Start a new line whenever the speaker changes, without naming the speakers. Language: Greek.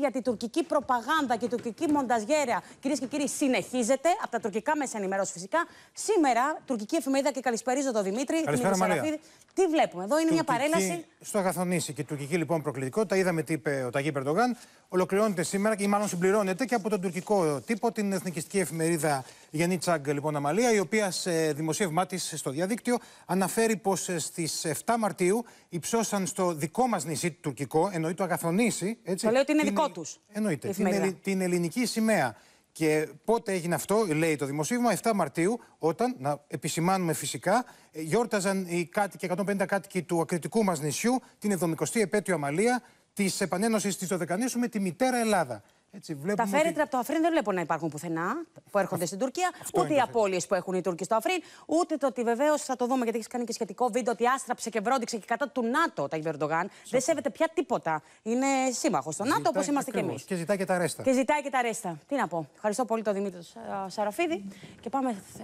γιατί η τουρκική προπαγάνδα και η τουρκική μονταζιέρα, κυρίες και κύριοι, συνεχίζεται από τα τουρκικά μέσα ενημέρωση φυσικά. Σήμερα, τουρκική εφημερίδα και καλησπέριζω το Δημήτρη. Καλησπέρα, Μαρία. Τι βλέπουμε, εδώ είναι μια παρέλαση.
Στο Αγαθονήσι και τουρκική λοιπόν προκλητικότητα, είδαμε τι είπε ο Ταγί Περντογάν, ολοκληρώνεται σήμερα ή μάλλον συμπληρώνεται και από τον τουρκικό τύπο, την εθνικιστική εφημερίδα Γενή Τσάγκ λοιπόν Αμαλία, η οποία σε δημοσίευμά της στο διαδίκτυο αναφέρει πως ε, στις 7 Μαρτίου υψώσαν στο δικό μας νησί του τουρκικό, εννοεί το Αγαθονήσι. Έτσι, το λέει ότι είναι την... δικό τους. Εννοείται. Την, ελληνική σημαία. Και πότε έγινε αυτό, λέει το δημοσίευμα, 7 Μαρτίου, όταν, να επισημάνουμε φυσικά, ε, γιόρταζαν οι κάτοικοι, 150 κάτοικοι του ακριτικού μας νησιού την 70η επέτειο Αμαλία της επανένωσης της Δωδεκανήσου με τη μητέρα Ελλάδα. Έτσι, τα φέρετρα
από το Αφρίν δεν βλέπω να υπάρχουν πουθενά που έρχονται στην Τουρκία. ούτε οι απώλειες που έχουν οι Τούρκοι στο Αφρίν, ούτε το ότι βεβαίως θα το δούμε γιατί έχεις κάνει και σχετικό βίντεο ότι άστραψε και βρόντιξε και κατά του ΝΑΤΟ τα Ιβερντογάν. Δεν σέβεται πια τίποτα. Είναι σύμμαχος στο ΝΑΤΟ όπως είμαστε κι εμείς. Και ζητάει και τα αρέστα. Και ζητάει και τα ρέστα. Τι να πω. Ευχαριστώ πολύ τον Δημήτρη Σαραφίδη και πάμε